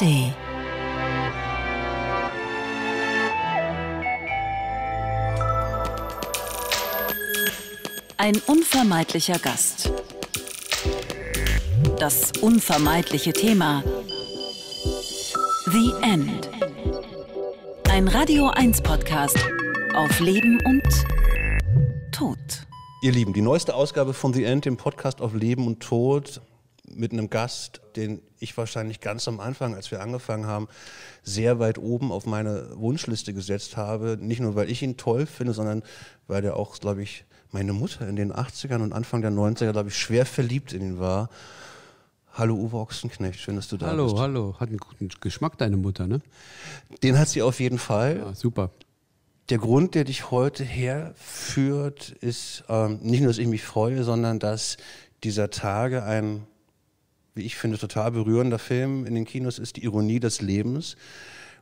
ARD. Ein unvermeidlicher Gast. Das unvermeidliche Thema. The End. Ein Radio 1 Podcast auf Leben und Tod. Ihr Lieben, die neueste Ausgabe von The End, dem Podcast auf Leben und Tod, mit einem Gast, den ich wahrscheinlich ganz am Anfang, als wir angefangen haben, sehr weit oben auf meine Wunschliste gesetzt habe. Nicht nur, weil ich ihn toll finde, sondern weil der auch, glaube ich, meine Mutter in den 80ern und Anfang der 90er, glaube ich, schwer verliebt in ihn war. Hallo Uwe Ochsenknecht, schön, dass du da hallo, bist. Hallo, hallo. Hat einen guten Geschmack, deine Mutter, ne? Den hat sie auf jeden Fall. Ja, ah, super. Der Grund, der dich heute herführt, ist ähm, nicht nur, dass ich mich freue, sondern dass dieser Tage ein wie ich finde, total berührender Film in den Kinos ist Die Ironie des Lebens,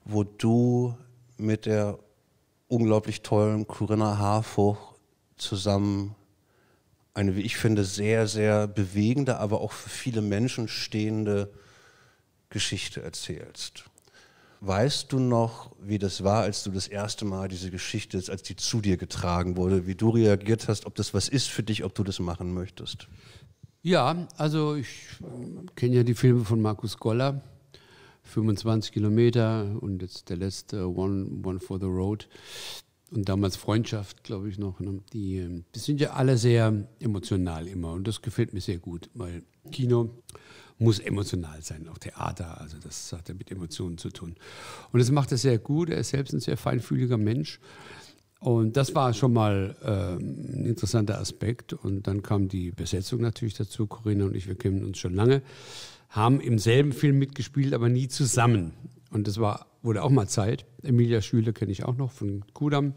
wo du mit der unglaublich tollen Corinna Harfuch zusammen eine, wie ich finde, sehr, sehr bewegende, aber auch für viele Menschen stehende Geschichte erzählst. Weißt du noch, wie das war, als du das erste Mal diese Geschichte, als die zu dir getragen wurde, wie du reagiert hast, ob das was ist für dich, ob du das machen möchtest? Ja, also ich äh, kenne ja die Filme von Markus Goller, 25 Kilometer und jetzt der letzte äh, One, One for the Road und damals Freundschaft, glaube ich noch. Ne? Die, ähm, die sind ja alle sehr emotional immer und das gefällt mir sehr gut, weil Kino muss emotional sein, auch Theater, also das hat ja mit Emotionen zu tun. Und das macht er sehr gut, er ist selbst ein sehr feinfühliger Mensch. Und das war schon mal äh, ein interessanter Aspekt. Und dann kam die Besetzung natürlich dazu. Corinna und ich, wir kennen uns schon lange, haben im selben Film mitgespielt, aber nie zusammen. Und das war, wurde auch mal Zeit. Emilia Schüle kenne ich auch noch von Kudam.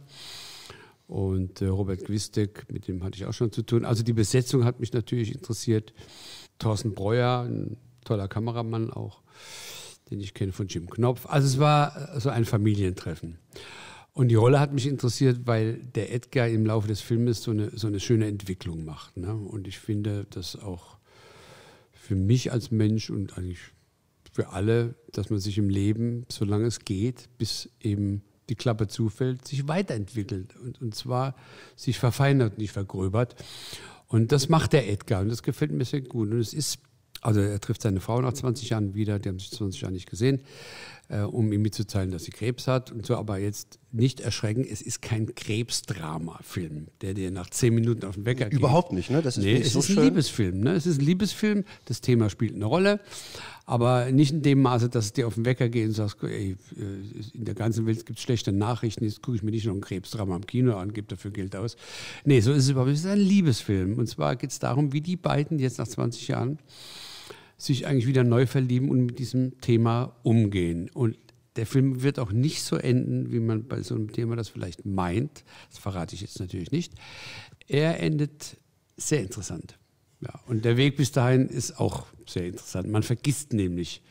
Und äh, Robert Gwistek, mit dem hatte ich auch schon zu tun. Also die Besetzung hat mich natürlich interessiert. Thorsten Breuer, ein toller Kameramann auch, den ich kenne von Jim Knopf. Also es war äh, so ein Familientreffen. Und die Rolle hat mich interessiert, weil der Edgar im Laufe des Filmes so eine, so eine schöne Entwicklung macht. Ne? Und ich finde, dass auch für mich als Mensch und eigentlich für alle, dass man sich im Leben, solange es geht, bis eben die Klappe zufällt, sich weiterentwickelt und, und zwar sich verfeinert, nicht vergröbert. Und das macht der Edgar und das gefällt mir sehr gut. Und es ist, also er trifft seine Frau nach 20 Jahren wieder, die haben sich 20 Jahre nicht gesehen äh, um ihm mitzuteilen, dass sie Krebs hat und so. Aber jetzt nicht erschrecken, es ist kein Krebsdrama-Film, der dir nach zehn Minuten auf den Wecker geht. Überhaupt nicht, ne? Das ist nee, es so ist ein Liebesfilm. Ne? Es ist ein Liebesfilm, das Thema spielt eine Rolle, aber nicht in dem Maße, dass es dir auf den Wecker geht und sagst, ey, äh, in der ganzen Welt gibt es schlechte Nachrichten, jetzt gucke ich mir nicht noch ein Krebsdrama im Kino an, gebe dafür Geld aus. Nee, so ist es überhaupt nicht. Es ist ein Liebesfilm. Und zwar geht es darum, wie die beiden jetzt nach 20 Jahren sich eigentlich wieder neu verlieben und mit diesem Thema umgehen. Und der Film wird auch nicht so enden, wie man bei so einem Thema das vielleicht meint. Das verrate ich jetzt natürlich nicht. Er endet sehr interessant. Ja, und der Weg bis dahin ist auch sehr interessant. Man vergisst nämlich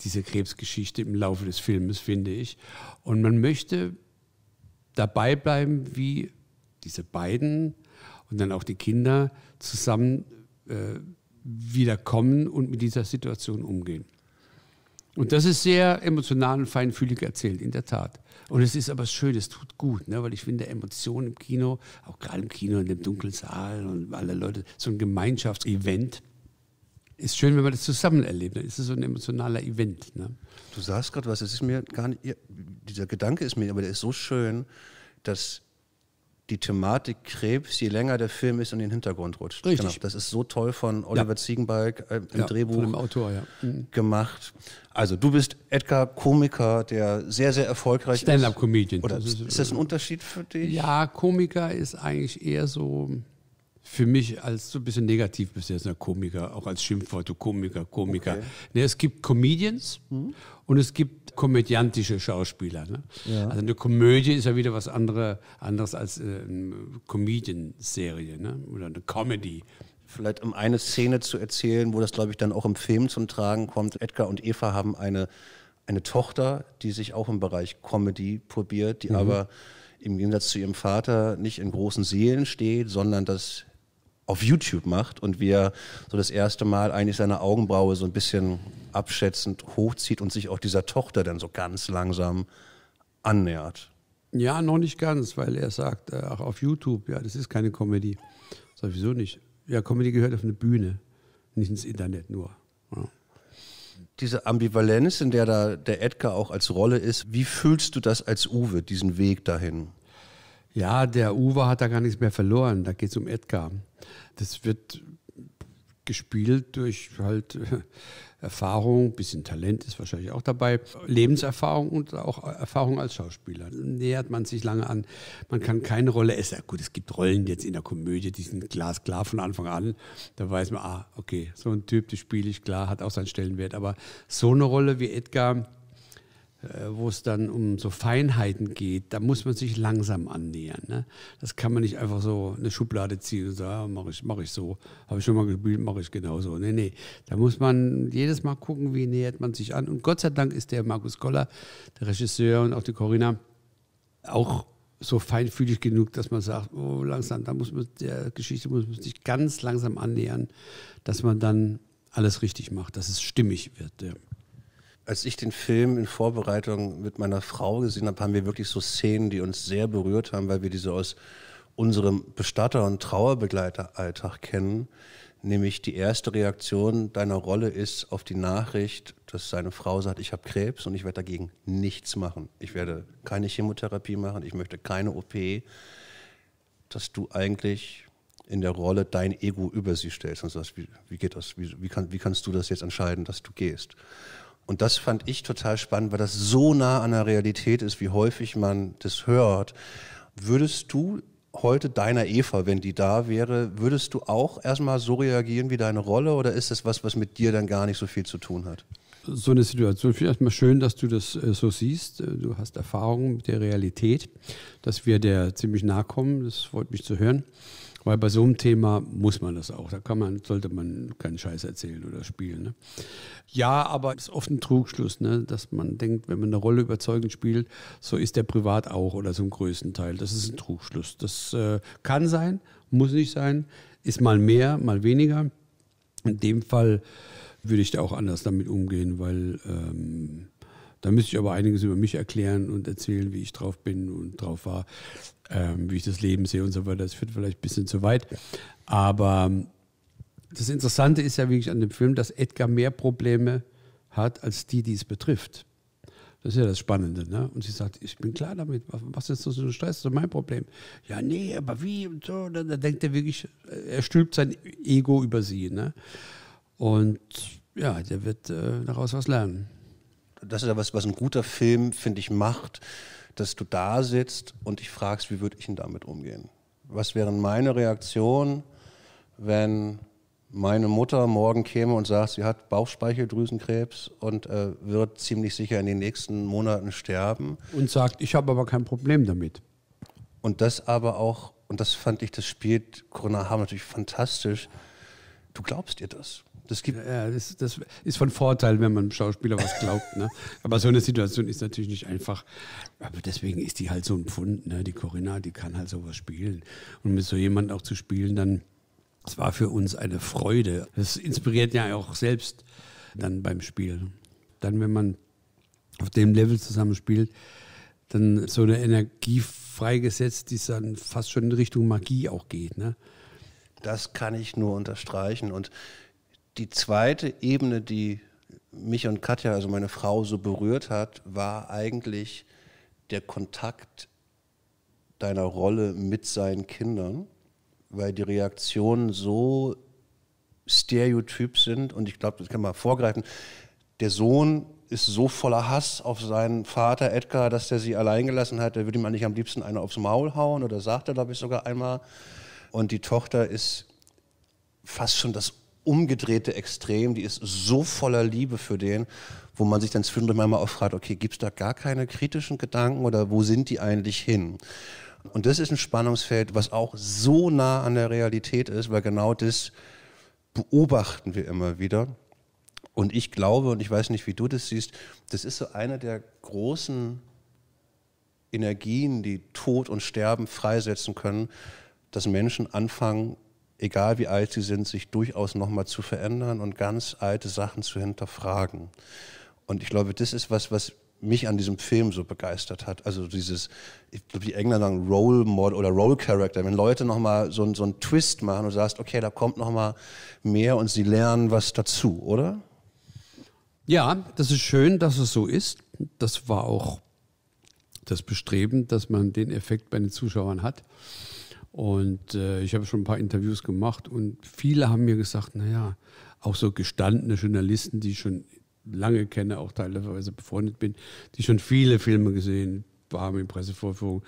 diese Krebsgeschichte im Laufe des Filmes, finde ich. Und man möchte dabei bleiben, wie diese beiden und dann auch die Kinder zusammen äh, wieder kommen und mit dieser Situation umgehen. Und das ist sehr emotional und feinfühlig erzählt, in der Tat. Und es ist aber schön, es tut gut, ne? weil ich finde, Emotionen im Kino, auch gerade im Kino, in dem dunklen Saal und alle Leute, so ein Gemeinschaftsevent, ist schön, wenn man das zusammen erlebt. Dann ne? ist es so ein emotionaler Event. Ne? Du sagst gerade was, es ist mir gar nicht, dieser Gedanke ist mir, aber der ist so schön, dass die Thematik Krebs, je länger der Film ist, in den Hintergrund rutscht. Richtig. Genau. Das ist so toll von Oliver ja. Ziegenbalg äh, im ja, Drehbuch von dem Autor, ja. Mhm. gemacht. Also du bist Edgar Komiker, der sehr, sehr erfolgreich Stand ist. Stand-up-Comedian. Oder also, ist, ist das äh, ein Unterschied für dich? Ja, Komiker ist eigentlich eher so für mich als so ein bisschen negativ bis jetzt, ne, Komiker, auch als Schimpfwort, du Komiker, Komiker. Okay. Ne, es gibt Comedians mhm. und es gibt komödiantische Schauspieler. Ne? Ja. Also eine Komödie ist ja wieder was andere, anderes als äh, eine Comedian-Serie ne? oder eine Comedy. Vielleicht um eine Szene zu erzählen, wo das, glaube ich, dann auch im Film zum Tragen kommt. Edgar und Eva haben eine, eine Tochter, die sich auch im Bereich Comedy probiert, die mhm. aber im Gegensatz zu ihrem Vater nicht in großen Seelen steht, sondern das auf YouTube macht und wie er so das erste Mal eigentlich seine Augenbraue so ein bisschen abschätzend hochzieht und sich auch dieser Tochter dann so ganz langsam annähert. Ja, noch nicht ganz, weil er sagt, äh, auch auf YouTube, ja, das ist keine Comedy. Sag ich, wieso nicht? Ja, Comedy gehört auf eine Bühne, nicht ins Internet nur. Ja. Diese Ambivalenz, in der da der Edgar auch als Rolle ist, wie fühlst du das als Uwe, diesen Weg dahin? Ja, der Uwe hat da gar nichts mehr verloren. Da geht es um Edgar. Das wird gespielt durch halt äh, Erfahrung, bisschen Talent ist wahrscheinlich auch dabei, Lebenserfahrung und auch Erfahrung als Schauspieler. Nähert man sich lange an. Man kann keine Rolle essen. Gut, es gibt Rollen jetzt in der Komödie, die sind glasklar von Anfang an. Da weiß man, ah, okay, so ein Typ, das spiele ich klar, hat auch seinen Stellenwert. Aber so eine Rolle wie Edgar, äh, wo es dann um so Feinheiten geht, da muss man sich langsam annähern. Ne? Das kann man nicht einfach so eine Schublade ziehen und sagen, mache ich, mach ich so, habe ich schon mal gespielt, mache ich genauso. Nee, nee, da muss man jedes Mal gucken, wie nähert man sich an. Und Gott sei Dank ist der Markus Koller, der Regisseur und auch die Corinna, auch so feinfühlig genug, dass man sagt, oh, langsam, da muss man der Geschichte muss man sich ganz langsam annähern, dass man dann alles richtig macht, dass es stimmig wird. Ja als ich den Film in Vorbereitung mit meiner Frau gesehen habe, haben wir wirklich so Szenen, die uns sehr berührt haben, weil wir diese aus unserem Bestatter- und Trauerbegleiteralltag kennen. Nämlich die erste Reaktion deiner Rolle ist auf die Nachricht, dass seine Frau sagt, ich habe Krebs und ich werde dagegen nichts machen. Ich werde keine Chemotherapie machen, ich möchte keine OP. Dass du eigentlich in der Rolle dein Ego über sie stellst und sagst, wie, wie geht das? Wie, wie, kann, wie kannst du das jetzt entscheiden, dass du gehst? Und das fand ich total spannend, weil das so nah an der Realität ist, wie häufig man das hört. Würdest du heute deiner Eva, wenn die da wäre, würdest du auch erstmal so reagieren wie deine Rolle oder ist das was, was mit dir dann gar nicht so viel zu tun hat? So eine Situation. Finde ich erstmal schön, dass du das äh, so siehst. Äh, du hast Erfahrungen mit der Realität, dass wir der ziemlich nahe kommen. Das freut mich zu hören. Weil bei so einem Thema muss man das auch. Da kann man, sollte man keinen Scheiß erzählen oder spielen. Ne? Ja, aber ist oft ein Trugschluss, ne? dass man denkt, wenn man eine Rolle überzeugend spielt, so ist der privat auch oder zum größten Teil. Das ist ein Trugschluss. Das äh, kann sein, muss nicht sein, ist mal mehr, mal weniger. In dem Fall würde ich da auch anders damit umgehen, weil ähm, da müsste ich aber einiges über mich erklären und erzählen, wie ich drauf bin und drauf war, ähm, wie ich das Leben sehe und so weiter. Das führt vielleicht ein bisschen zu weit. Aber ähm, das Interessante ist ja wirklich an dem Film, dass Edgar mehr Probleme hat als die, die es betrifft. Das ist ja das Spannende. Ne? Und sie sagt, ich bin klar damit, was ist das so ein Stress, das so mein Problem. Ja, nee, aber wie und so. Da, da denkt er wirklich, er stülpt sein Ego über sie. Ne? Und ja, der wird äh, daraus was lernen das ist ja was, was ein guter Film, finde ich, macht, dass du da sitzt und dich fragst, wie würde ich denn damit umgehen? Was wären meine Reaktionen, wenn meine Mutter morgen käme und sagt, sie hat Bauchspeicheldrüsenkrebs und äh, wird ziemlich sicher in den nächsten Monaten sterben. Und sagt, ich habe aber kein Problem damit. Und das aber auch, und das fand ich, das spielt Corona haben natürlich fantastisch. Du glaubst ihr das? Das, gibt ja, das, das, ist von Vorteil, wenn man dem Schauspieler was glaubt. Ne? Aber so eine Situation ist natürlich nicht einfach. Aber deswegen ist die halt so ein Pfund. Ne? Die Corinna, die kann halt sowas spielen. Und mit so jemandem auch zu spielen, dann, es war für uns eine Freude. Das inspiriert ja auch selbst dann beim Spielen. Dann, wenn man auf dem Level zusammenspielt, dann so eine Energie freigesetzt, die dann fast schon in Richtung Magie auch geht. Ne? Das kann ich nur unterstreichen. Und die zweite Ebene, die mich und Katja, also meine Frau, so berührt hat, war eigentlich der Kontakt deiner Rolle mit seinen Kindern, weil die Reaktionen so stereotyp sind und ich glaube, das kann man vorgreifen. Der Sohn ist so voller Hass auf seinen Vater Edgar, dass er sie allein gelassen hat. Der würde ihm eigentlich am liebsten eine aufs Maul hauen oder sagt er, glaube ich, sogar einmal. Und die Tochter ist fast schon das umgedrehte Extrem, die ist so voller Liebe für den, wo man sich dann zwischendurch mal auch fragt, okay, gibt es da gar keine kritischen Gedanken oder wo sind die eigentlich hin? Und das ist ein Spannungsfeld, was auch so nah an der Realität ist, weil genau das beobachten wir immer wieder. Und ich glaube, und ich weiß nicht, wie du das siehst, das ist so eine der großen Energien, die Tod und Sterben freisetzen können, dass Menschen anfangen, egal wie alt sie sind, sich durchaus nochmal zu verändern und ganz alte Sachen zu hinterfragen. Und ich glaube, das ist was, was mich an diesem Film so begeistert hat. Also dieses, ich glaube, die Engländer sagen Role Model oder Role Character, wenn Leute nochmal so, so einen Twist machen und sagst, okay, da kommt nochmal mehr und sie lernen was dazu, oder? Ja, das ist schön, dass es so ist. Das war auch das Bestreben, dass man den Effekt bei den Zuschauern hat. Und äh, ich habe schon ein paar Interviews gemacht und viele haben mir gesagt, naja, auch so gestandene Journalisten, die ich schon lange kenne, auch teilweise befreundet bin, die schon viele Filme gesehen haben in Pressevorführungen.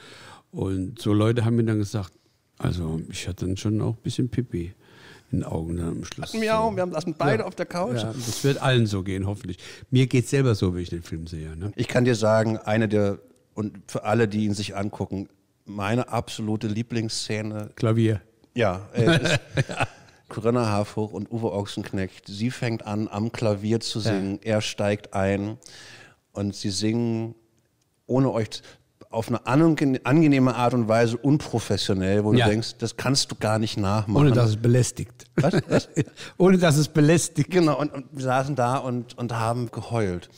Und so Leute haben mir dann gesagt, also ich hatte dann schon auch ein bisschen Pipi in den Augen am Schluss. Hatten wir auch, wir haben lassen beide ja. auf der Couch. Ja, das wird allen so gehen, hoffentlich. Mir geht es selber so, wie ich den Film sehe. Ne? Ich kann dir sagen, eine der, und für alle, die ihn sich angucken, meine absolute Lieblingsszene. Klavier. Ja. Äh, Corinna Harfuch und Uwe Ochsenknecht. Sie fängt an, am Klavier zu singen. Ja. Er steigt ein und sie singen ohne euch auf eine angenehme Art und Weise unprofessionell, wo ja. du denkst, das kannst du gar nicht nachmachen. Ohne dass es belästigt. Was? Was? ohne dass es belästigt. Genau, und, und, wir saßen da und, und haben geheult.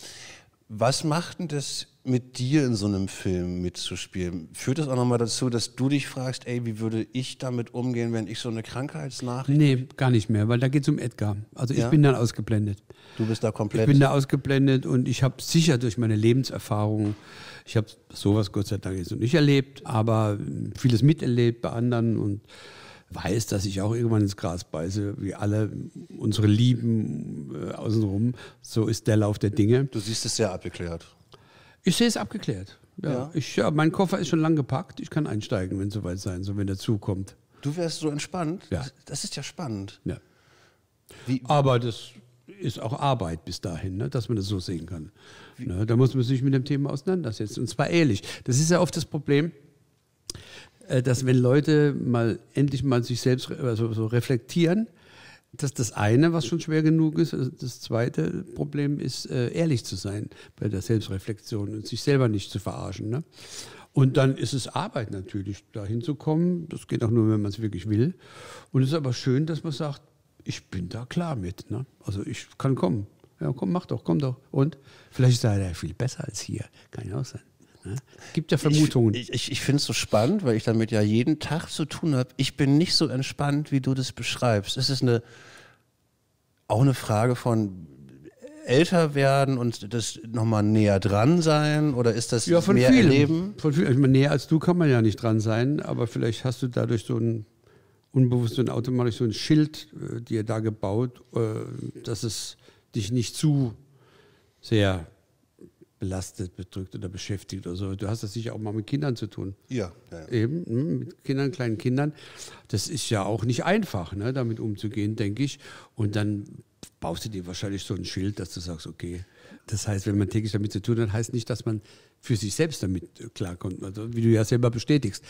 Was macht denn das mit dir in so einem Film mitzuspielen, führt das auch nochmal dazu, dass du dich fragst, ey, wie würde ich damit umgehen, wenn ich so eine Krankheitsnachricht. Nee, gar nicht mehr, weil da geht es um Edgar. Also ich ja? bin dann ausgeblendet. Du bist da komplett. Ich bin da ausgeblendet und ich habe sicher durch meine Lebenserfahrung, ich habe sowas Gott sei Dank jetzt noch nicht erlebt, aber ähm, vieles miterlebt bei anderen und weiß, dass ich auch irgendwann ins Gras beiße, wie alle unsere Lieben äh, außenrum. So ist der Lauf der Dinge. Du siehst es sehr abgeklärt. Ich sehe es abgeklärt. Ja, ja. Ich, ja, mein Koffer ist schon lange gepackt. Ich kann einsteigen, wenn es soweit sein soll, wenn der Zug kommt. Du wärst so entspannt. Ja. Das, ist ja spannend. Ja. Wie, Aber das ist auch Arbeit bis dahin, ne, dass man das so sehen kann. Ne, da muss man sich mit dem Thema auseinandersetzen. Und zwar ehrlich. Das ist ja oft das Problem, äh, dass wenn Leute mal endlich mal sich selbst also so reflektieren, das ist das eine, was schon schwer genug ist. Also das zweite Problem ist, äh, ehrlich zu sein bei der Selbstreflexion und sich selber nicht zu verarschen. Ne? Und dann ist es Arbeit natürlich, da hinzukommen. Das geht auch nur, wenn man es wirklich will. Und es ist aber schön, dass man sagt, ich bin da klar mit. Ne? Also ich kann kommen. Ja, komm, mach doch, komm doch. Und vielleicht ist er ja viel besser als hier. Kann ja auch sein. Gibt ja Vermutungen. Ich, ich, ich finde es so spannend, weil ich damit ja jeden Tag zu tun habe. Ich bin nicht so entspannt, wie du das beschreibst. Es ist eine, auch eine Frage von älter werden und das nochmal näher dran sein oder ist das ja, von mehr vielen. Erleben? Von vielen. Ich meine, näher als du kann man ja nicht dran sein, aber vielleicht hast du dadurch so ein unbewusst und automatisch so ein Schild äh, dir da gebaut, äh, dass es dich nicht zu sehr belastet, bedrückt oder beschäftigt oder so. Du hast das sicher auch mal mit Kindern zu tun. Ja, ja, ja. eben hm, mit Kindern, kleinen Kindern. Das ist ja auch nicht einfach, ne, damit umzugehen, denke ich. Und dann baust du dir wahrscheinlich so ein Schild, dass du sagst, okay. Das heißt, wenn man täglich damit zu tun hat, heißt nicht, dass man für sich selbst damit äh, klarkommt, also, wie du ja selber bestätigst.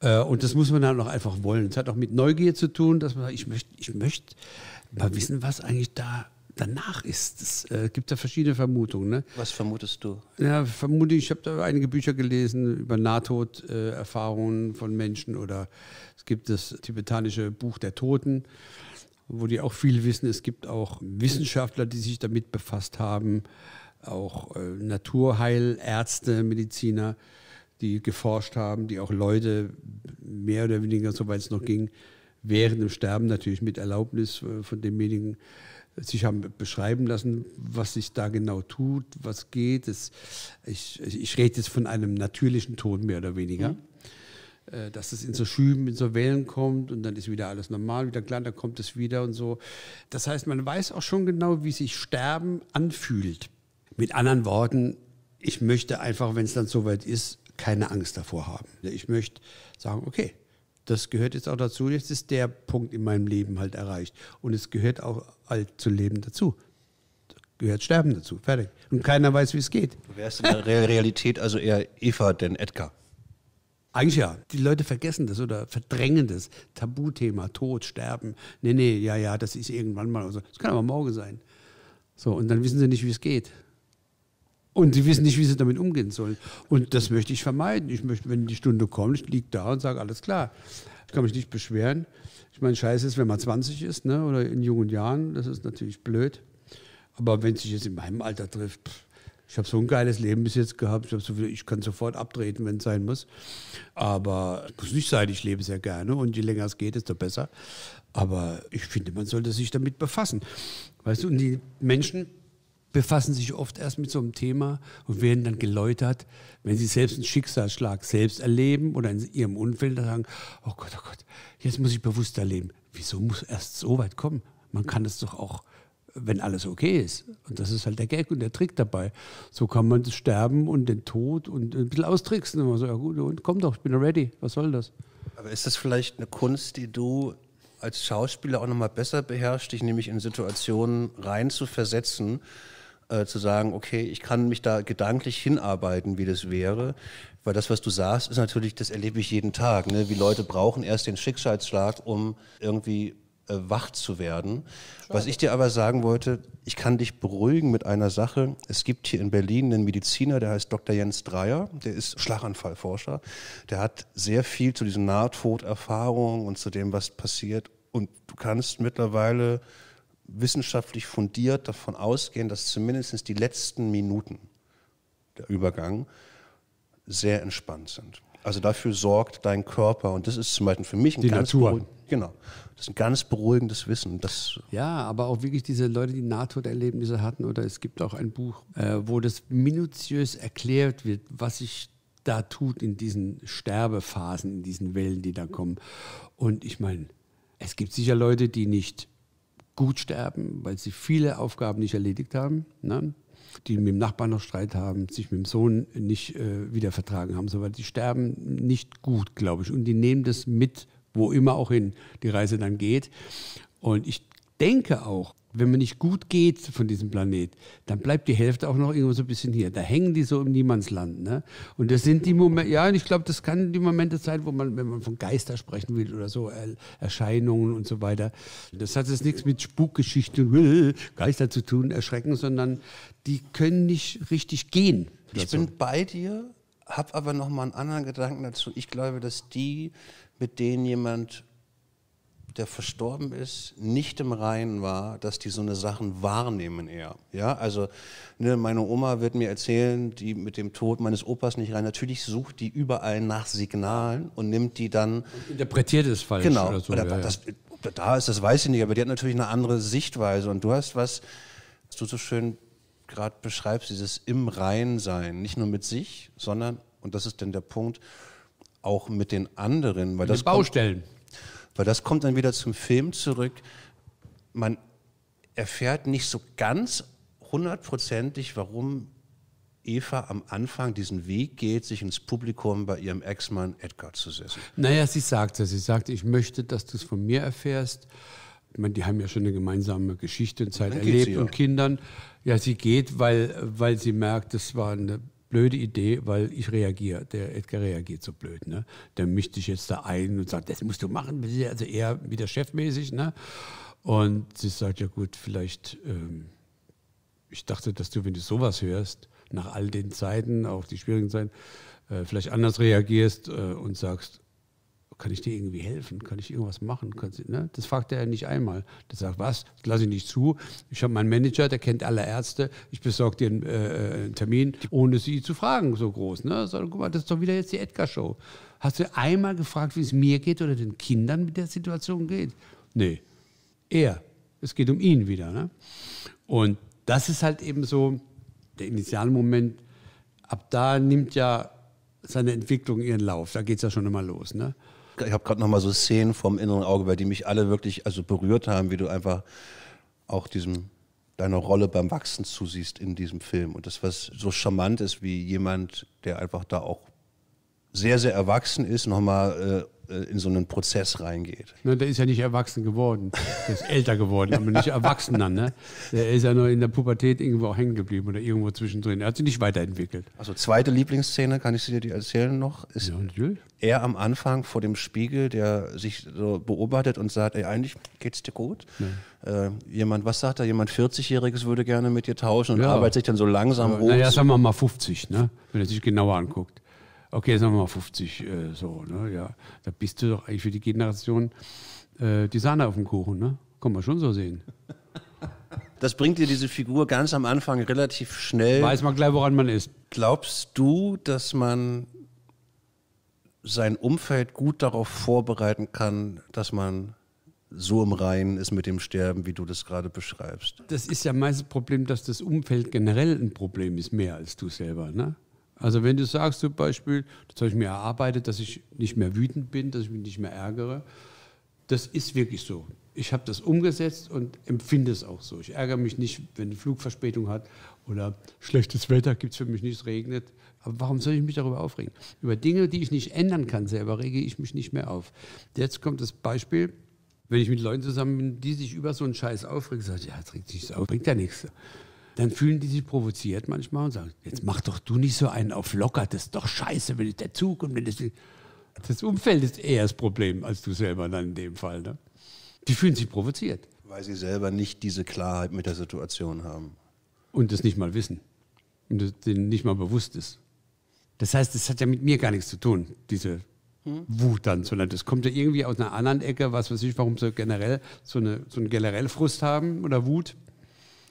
Äh, und das muss man dann halt auch einfach wollen. Es hat auch mit Neugier zu tun, dass man sagt, ich möchte, ich möchte mal wissen, was eigentlich da danach ist. Es äh, gibt da verschiedene Vermutungen. Ne? Was vermutest du? Ja, vermute ich, habe da einige Bücher gelesen über Nahtoderfahrungen von Menschen oder es gibt das tibetanische Buch der Toten, wo die auch viel wissen. Es gibt auch Wissenschaftler, die sich damit befasst haben, auch äh, Naturheilärzte, Mediziner, die geforscht haben, die auch Leute mehr oder weniger, soweit es noch ging, während dem Sterben natürlich mit Erlaubnis äh, von demjenigen sich haben beschreiben lassen, was sich da genau tut, was geht. Es, ich, ich rede jetzt von einem natürlichen Ton mehr oder weniger. Mhm. Äh, dass es in so Schüben, in so Wellen kommt und dann ist wieder alles normal, wieder klar, dann kommt es wieder und so. Das heißt, man weiß auch schon genau, wie sich Sterben anfühlt. Mit anderen Worten, ich möchte einfach, wenn es dann soweit ist, keine Angst davor haben. Ich möchte sagen, okay, das gehört jetzt auch dazu. Jetzt ist der Punkt in meinem Leben halt erreicht. Und es gehört auch alt zu leben dazu. gehört Sterben dazu. Fertig. Und keiner weiß, wie es geht. Du wärst in der Realität also eher Eva denn Edgar. Eigentlich ja. Die Leute vergessen das oder verdrängen das. Tabuthema, Tod, Sterben. Nee, nee, ja, ja, das ist irgendwann mal. So. Das kann aber morgen sein. So, und dann wissen sie nicht, wie es geht. Und sie wissen nicht, wie sie damit umgehen sollen. Und das möchte ich vermeiden. Ich möchte, wenn die Stunde kommt, ich liege da und sage, alles klar. Ich kann mich nicht beschweren. Ich meine, scheiße ist, wenn man 20 ist ne, oder in jungen Jahren, das ist natürlich blöd. Aber wenn es sich jetzt in meinem Alter trifft, pff, ich habe so ein geiles Leben bis jetzt gehabt, ich, so viel, ich kann sofort abtreten, wenn es sein muss. Aber es muss nicht sein, ich lebe sehr gerne und je länger es geht, desto besser. Aber ich finde, man sollte sich damit befassen. Weißt du, und die Menschen befassen sich oft erst mit so einem Thema und werden dann geläutert, wenn sie selbst einen Schicksalsschlag selbst erleben oder in ihrem Umfeld sagen, oh Gott, oh Gott, jetzt muss ich bewusst erleben. Wieso muss erst so weit kommen? Man kann es doch auch, wenn alles okay ist. Und das ist halt der Gag und der Trick dabei. So kann man das Sterben und den Tod und ein bisschen austricksen. Und man so, ja gut, und komm doch, ich bin ready, was soll das? Aber ist das vielleicht eine Kunst, die du als Schauspieler auch nochmal besser beherrscht, dich nämlich in Situationen rein zu versetzen, äh, zu sagen, okay, ich kann mich da gedanklich hinarbeiten, wie das wäre. Weil das, was du sagst, ist natürlich, das erlebe ich jeden Tag, ne? wie Leute brauchen erst den Schicksalsschlag, um irgendwie äh, wach zu werden. Schade. Was ich dir aber sagen wollte, ich kann dich beruhigen mit einer Sache. Es gibt hier in Berlin einen Mediziner, der heißt Dr. Jens Dreier, der ist Schlaganfallforscher. Der hat sehr viel zu diesen Nahtoderfahrungen und zu dem, was passiert. Und du kannst mittlerweile wissenschaftlich fundiert davon ausgehen, dass zumindest die letzten Minuten der Übergang sehr entspannt sind. Also dafür sorgt dein Körper und das ist zum Beispiel für mich ein die ganz Natur. Genau, das ist ein ganz beruhigendes Wissen. Das ja, aber auch wirklich diese Leute, die Nahtoderlebnisse hatten oder es gibt auch ein Buch, äh, wo das minutiös erklärt wird, was sich da tut in diesen Sterbephasen, in diesen Wellen, die da kommen. Und ich meine, es gibt sicher Leute, die nicht gut sterben, weil sie viele Aufgaben nicht erledigt haben, ne? die mit dem Nachbarn noch Streit haben, sich mit dem Sohn nicht äh, wieder vertragen haben, so Die sterben nicht gut, glaube ich. Und die nehmen das mit, wo immer auch hin die Reise dann geht. Und ich denke auch, wenn man nicht gut geht von diesem Planet, dann bleibt die Hälfte auch noch irgendwo so ein bisschen hier. Da hängen die so im Niemandsland. Ne? Und das sind die Momente, ja, und ich glaube, das kann die Momente sein, wo man, wenn man von Geister sprechen will oder so, Erscheinungen und so weiter. Das hat jetzt nichts mit Spukgeschichte, äh, Geister zu tun, erschrecken, sondern die können nicht richtig gehen. Ich also bin bei dir, habe aber noch mal einen anderen Gedanken dazu. Ich glaube, dass die, mit denen jemand der verstorben ist, nicht im Reinen war, dass die so eine Sachen wahrnehmen eher. Ja, also ne, meine Oma wird mir erzählen, die mit dem Tod meines Opas nicht rein. Natürlich sucht die überall nach Signalen und nimmt die dann. Und interpretiert es falsch genau, oder so. Oder ja, das, ob da ist, das weiß ich nicht, aber die hat natürlich eine andere Sichtweise. Und du hast was, was du so schön gerade beschreibst, dieses im Reinen sein, nicht nur mit sich, sondern, und das ist dann der Punkt, auch mit den anderen. Weil mit das Baustellen. Kommt, weil das kommt dann wieder zum Film zurück. Man erfährt nicht so ganz hundertprozentig, warum Eva am Anfang diesen Weg geht, sich ins Publikum bei ihrem Ex-Mann Edgar zu setzen. Naja, sie sagte, sie sagte, ich möchte, dass du es von mir erfährst. Ich meine, die haben ja schon eine gemeinsame Geschichte und Zeit erlebt und Kindern. Ja, sie geht, weil, weil sie merkt, das war eine blöde Idee, weil ich reagiere. Der Edgar reagiert so blöd. Ne? Der mischt sich jetzt da ein und sagt, das musst du machen. Also eher wieder chefmäßig. Ne? Und sie sagt, ja gut, vielleicht, ähm, ich dachte, dass du, wenn du sowas hörst, nach all den Zeiten, auch die schwierigen Zeiten, äh, vielleicht anders reagierst äh, und sagst, kann ich dir irgendwie helfen? Kann ich irgendwas machen? Ne? Das fragt er nicht einmal. Der sagt, was? Das lasse ich nicht zu. Ich habe meinen Manager, der kennt alle Ärzte. Ich besorge dir einen, äh, äh einen, Termin, ohne sie zu fragen, so groß. Ne? So, guck mal, das ist doch wieder jetzt die Edgar-Show. Hast du einmal gefragt, wie es mir geht oder den Kindern mit der Situation geht? Nee, er. Es geht um ihn wieder. Ne? Und das ist halt eben so der Initialmoment. Ab da nimmt ja seine Entwicklung ihren Lauf. Da geht es ja schon immer los. Ne? ich habe gerade noch mal so Szenen vom inneren Auge, weil die mich alle wirklich also berührt haben, wie du einfach auch diesem deiner Rolle beim Wachsen zusiehst in diesem Film und das was so charmant ist, wie jemand, der einfach da auch sehr sehr erwachsen ist, noch mal äh, äh, in so einen Prozess reingeht. Na, der ist ja nicht erwachsen geworden. Der ist älter geworden, aber nicht erwachsener. Ne? Der ist ja nur in der Pubertät irgendwo auch hängen geblieben oder irgendwo zwischendrin. Er hat sich nicht weiterentwickelt. Also zweite Lieblingsszene, kann ich dir die erzählen noch? Ist ja, Er am Anfang vor dem Spiegel, der sich so beobachtet und sagt, ey, eigentlich geht's dir gut. Ja. Äh, jemand, was sagt er? Jemand 40-Jähriges würde gerne mit dir tauschen und ja. arbeitet sich dann so langsam hoch. Naja, sagen wir mal 50, ne? wenn er sich genauer anguckt okay, sagen wir mal 50, äh, so, ne, ja, da bist du doch eigentlich für die Generation äh, die Sahne auf dem Kuchen, ne? Kann man schon so sehen. Das bringt dir diese Figur ganz am Anfang relativ schnell. Weiß man gleich, woran man ist. Glaubst du, dass man sein Umfeld gut darauf vorbereiten kann, dass man so im Reinen ist mit dem Sterben, wie du das gerade beschreibst? Das ist ja meistens das Problem, dass das Umfeld generell ein Problem ist, mehr als du selber. Ne? Also wenn du sagst zum Beispiel, das habe ich mir erarbeitet, dass ich nicht mehr wütend bin, dass ich mich nicht mehr ärgere, das ist wirklich so. Ich habe das umgesetzt und empfinde es auch so. Ich ärgere mich nicht, wenn eine Flugverspätung hat oder schlechtes Wetter gibt es für mich nicht, es regnet. Aber warum soll ich mich darüber aufregen? Über Dinge, die ich nicht ändern kann selber, rege ich mich nicht mehr auf. Jetzt kommt das Beispiel, wenn ich mit Leuten zusammen bin, die sich über so einen Scheiß aufregen, sagt, ja, das regt sich auf, bringt ja nichts dann fühlen die sich provoziert manchmal und sagen, jetzt mach doch du nicht so einen auf locker, das ist doch scheiße, wenn ich der Zug und wenn das... Das Umfeld ist eher das Problem als du selber dann in dem Fall. Ne? Die fühlen sich provoziert. Weil sie selber nicht diese Klarheit mit der Situation haben. Und das nicht mal wissen. Und das denen nicht mal bewusst ist. Das heißt, das hat ja mit mir gar nichts zu tun, diese hm? Wut dann, sondern das kommt ja irgendwie aus einer anderen Ecke, was weiß ich, warum sie generell so, eine, so einen generellen Frust haben oder Wut.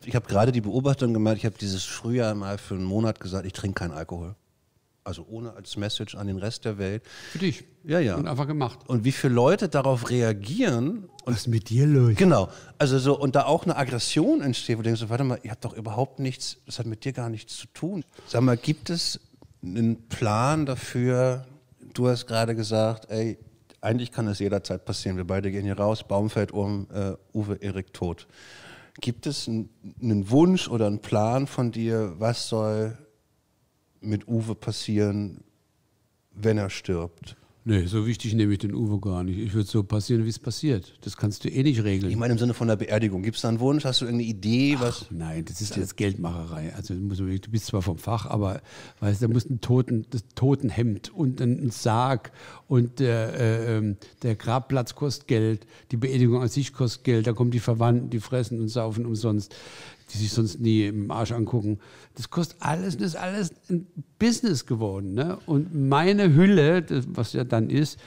Ich habe gerade die Beobachtung gemacht, ich habe dieses Frühjahr mal für einen Monat gesagt, ich trinke keinen Alkohol. Also ohne als Message an den Rest der Welt. Für dich. Ja, ja. Und einfach gemacht. Und wie viele Leute darauf reagieren. Und Was mit dir läuft. Genau. Also so, und da auch eine Aggression entsteht, wo du denkst, warte mal, ihr habt doch überhaupt nichts, das hat mit dir gar nichts zu tun. Sag mal, gibt es einen Plan dafür? Du hast gerade gesagt, ey, eigentlich kann das jederzeit passieren. Wir beide gehen hier raus, Baum fällt um, äh, Uwe Erik tot. Gibt es einen Wunsch oder einen Plan von dir, was soll mit Uwe passieren, wenn er stirbt? Nee, so wichtig nehme ich den Uwe gar nicht. Ich würde so passieren, wie es passiert. Das kannst du eh nicht regeln. Ich meine im Sinne von der Beerdigung. Gibt es da einen Wunsch? Hast du irgendeine Idee? Ach, nein, das ist jetzt Geldmacherei. Also du bist zwar vom Fach, aber weißt, da muss ein Toten, das Totenhemd und ein Sarg und der, äh, ähm, der Grabplatz kostet Geld, die Beerdigung an sich kostet Geld, da kommen die Verwandten, die fressen und saufen umsonst die sich sonst nie im Arsch angucken. Das kostet alles und ist alles ein Business geworden. Ne? Und meine Hülle, das, was ja dann ist,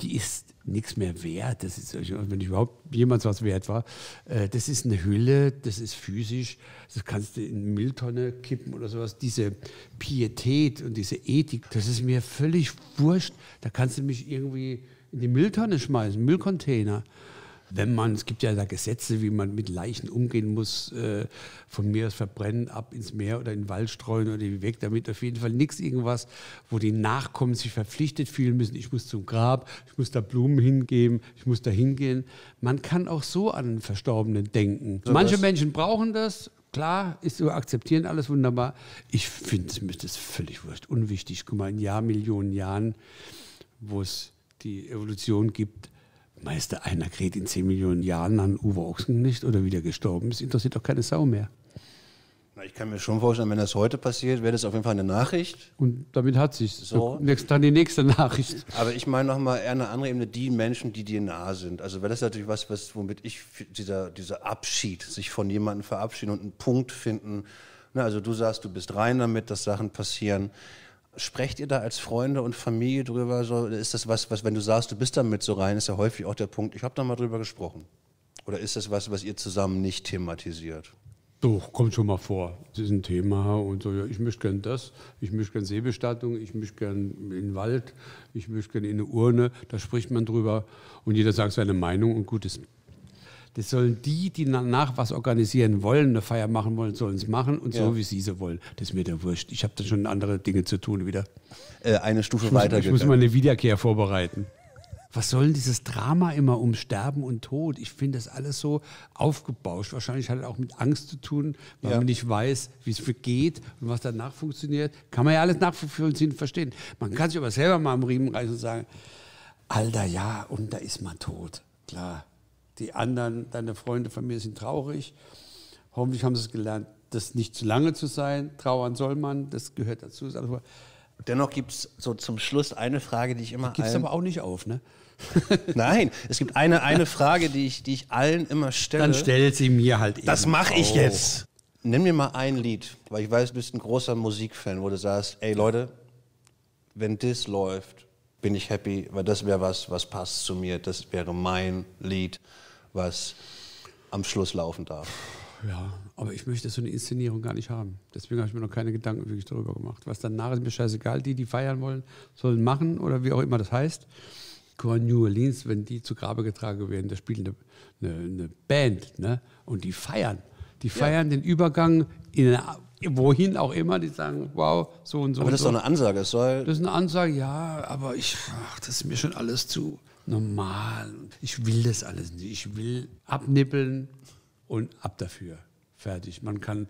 die ist nichts mehr wert. Das ist, also, wenn ich überhaupt jemals was wert war, äh, das ist eine Hülle, das ist physisch, das kannst du in eine Mülltonne kippen oder sowas. Diese Pietät und diese Ethik, das ist mir völlig wurscht. Da kannst du mich irgendwie in die Mülltonne schmeißen, Müllcontainer wenn man, es gibt ja da Gesetze, wie man mit Leichen umgehen muss, äh, von mir aus verbrennen, ab ins Meer oder in den Wald streuen oder weg damit, auf jeden Fall nichts irgendwas, wo die Nachkommen sich verpflichtet fühlen müssen, ich muss zum Grab, ich muss da Blumen hingeben, ich muss da hingehen. Man kann auch so an Verstorbenen denken. So Manche Menschen brauchen das, klar, ist so, akzeptieren alles wunderbar. Ich finde, es ist völlig wurscht, unwichtig. Guck mal, in Jahr, Millionen Jahren, wo es die Evolution gibt, Meister einer kräht in 10 Millionen Jahren an Uwe Ochsen nicht oder wieder gestorben ist? Interessiert doch keine Sau mehr. ich kann mir schon vorstellen, wenn das heute passiert, wäre das auf jeden Fall eine Nachricht. Und damit hat sich so. dann die nächste Nachricht. Aber ich meine nochmal eher eine andere Ebene, die Menschen, die dir nah sind. Also wäre das natürlich was, was womit ich, dieser, dieser Abschied, sich von jemandem verabschieden und einen Punkt finden. Na, also du sagst, du bist rein damit, dass Sachen passieren sprecht ihr da als Freunde und Familie drüber? So, ist das was, was, wenn du sagst, du bist damit so rein, ist ja häufig auch der Punkt, ich habe da mal drüber gesprochen. Oder ist das was, was ihr zusammen nicht thematisiert? Doch, kommt schon mal vor. Das ist ein Thema und so, ja, ich möchte gern das, ich möchte gern Seebestattung, ich möchte gern in den Wald, ich möchte gern in eine Urne, da spricht man drüber und jeder sagt seine Meinung und gut ist. Das sollen die, die danach was organisieren wollen, eine Feier machen wollen, sollen es machen und ja. so, wie sie sie wollen. Das ist mir der Wurscht. Ich habe da schon andere Dinge zu tun wieder. Äh, eine Stufe ich muss, weiter. Ich muss mal eine Wiederkehr vorbereiten. Was soll denn dieses Drama immer um Sterben und Tod? Ich finde das alles so aufgebauscht. Wahrscheinlich hat es auch mit Angst zu tun, weil ja. man nicht weiß, wie es geht und was danach funktioniert. Kann man ja alles nachvollziehen und verstehen. Man kann sich aber selber mal am Riemen reißen und sagen, Alter, ja, und da ist man tot. Klar die anderen, deine Freunde von mir sind traurig. Hoffentlich haben sie es gelernt, das nicht zu lange zu sein. Trauern soll man, das gehört dazu. Also Dennoch gibt es so zum Schluss eine Frage, die ich immer. Gibt es aber auch nicht auf, ne? Nein, es gibt eine, eine Frage, die ich, die ich allen immer stelle. Dann stellt sie mir halt eben. Das mache ich jetzt. Oh. Nimm mir mal ein Lied, weil ich weiß, du bist ein großer Musikfan, wo du sagst, ey Leute, wenn das läuft, bin ich happy, weil das wäre was, was passt zu mir, das wäre mein Lied was am Schluss laufen darf. Ja, aber ich möchte so eine Inszenierung gar nicht haben. Deswegen habe ich mir noch keine Gedanken wirklich darüber gemacht. Was danach ist mir scheißegal. Die, die feiern wollen, sollen machen oder wie auch immer das heißt. New Orleans, wenn die zu Grabe getragen werden, da spielt eine, eine, eine Band ne? und die feiern. Die feiern ja. den Übergang in eine, wohin auch immer. Die sagen, wow, so und so. Aber das ist so. doch eine Ansage. soll das ist eine Ansage, ja, aber ich, ach, das ist mir schon alles zu normal. Ich will das alles nicht. Ich will abnippeln und ab dafür. Fertig. Man kann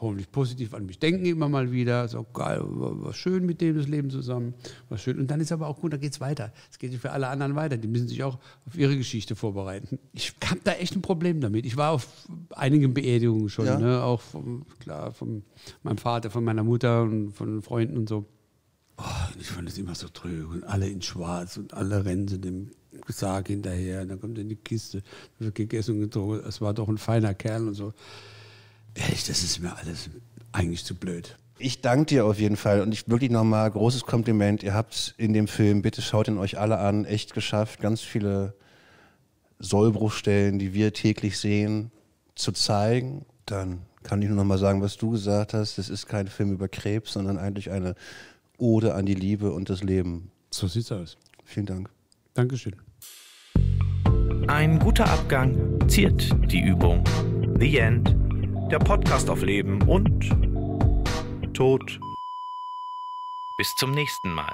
hoffentlich positiv an mich denken immer mal wieder. So geil, war schön mit dem das Leben zusammen, war schön. Und dann ist aber auch gut, da geht es weiter. Es geht für alle anderen weiter. Die müssen sich auch auf ihre Geschichte vorbereiten. Ich habe da echt ein Problem damit. Ich war auf einigen Beerdigungen schon, ja. ne? auch vom, klar von meinem Vater, von meiner Mutter und von Freunden und so und ich fand es immer so tröge. Und alle in Schwarz und alle rennen sie dem Sarg hinterher. Und dann kommt in die Kiste, wird gegessen und getrunken. Es war doch ein feiner Kerl und so. Ehrlich, das ist mir alles eigentlich zu blöd. Ich danke dir auf jeden Fall und ich wirklich nochmal großes Kompliment. Ihr habt in dem Film, bitte schaut ihn euch alle an, echt geschafft, ganz viele Sollbruchstellen, die wir täglich sehen, zu zeigen. Dann kann ich nur nochmal sagen, was du gesagt hast. Das ist kein Film über Krebs, sondern eigentlich eine Ode an die Liebe und das Leben. So sieht's aus. Vielen Dank. Dankeschön. Ein guter Abgang ziert die Übung. The End. Der Podcast auf Leben und Tod. Bis zum nächsten Mal.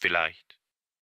Vielleicht.